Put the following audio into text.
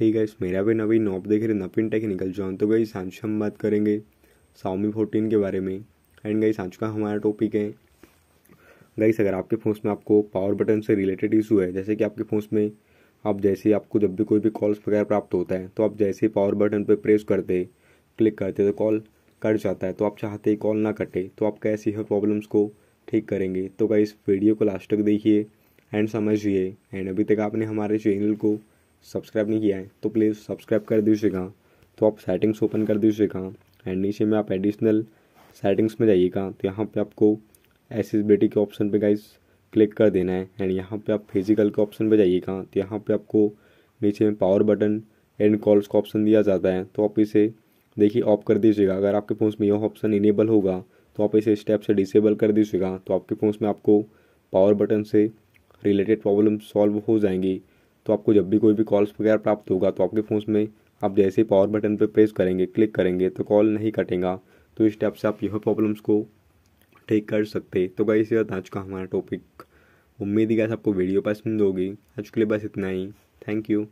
ही guys मेरा भी नवीन knob देख रहे नपिन टेक्निकल जॉन तो गई आज हम बात करेंगे साउमी फोर्टीन के बारे में एंड गई आज का हमारा टॉपिक है गाइस अगर आपके फ़ोन में आपको पावर बटन से रिलेटेड इशू है जैसे कि आपके फ़ोन में आप जैसे ही आपको जब भी कोई भी कॉल्स वगैरह प्राप्त होता है तो आप जैसे ही पावर बटन पर प्रेस करते क्लिक करते तो कॉल कट जाता है तो आप चाहते ही कॉल ना कटे तो आप कैसे हर प्रॉब्लम्स को ठीक करेंगे तो गई वीडियो को लास्ट तक देखिए एंड समझिए एंड अभी तक आपने हमारे चैनल को सब्सक्राइब नहीं किया है तो प्लीज़ सब्सक्राइब कर दीजिएगा तो आप सेटिंग्स ओपन कर दीजिएगा एंड नीचे में आप एडिशनल सेटिंग्स में जाइएगा तो यहाँ पे आपको एसेसबिलिटी के ऑप्शन पे गाइस क्लिक कर देना है एंड यहाँ पे आप फिजिकल के ऑप्शन पे जाइएगा तो यहाँ पे आपको नीचे में पावर बटन एंड कॉल्स का ऑप्शन दिया जाता है तो आप इसे देखिए ऑफ कर दीजिएगा अगर आपके फ़ोन में यह ऑप्शन इनेबल होगा तो आप इसे स्टेप से डिसेबल कर दीजिएगा तो आपके फ़ोन में आपको पावर बटन से रिलेटेड प्रॉब्लम सॉल्व हो जाएंगी तो आपको जब भी कोई भी कॉल्स वगैरह प्राप्त होगा तो आपके फ़ोन में आप जैसे ही पावर बटन पर प्रेस करेंगे क्लिक करेंगे तो कॉल नहीं कटेगा तो इस स्टेप से आप यह प्रॉब्लम्स को ठीक कर सकते तो गई से आज का हमारा टॉपिक उम्मीद ही कैसे आपको वीडियो पसंद होगी आज के लिए बस इतना ही थैंक यू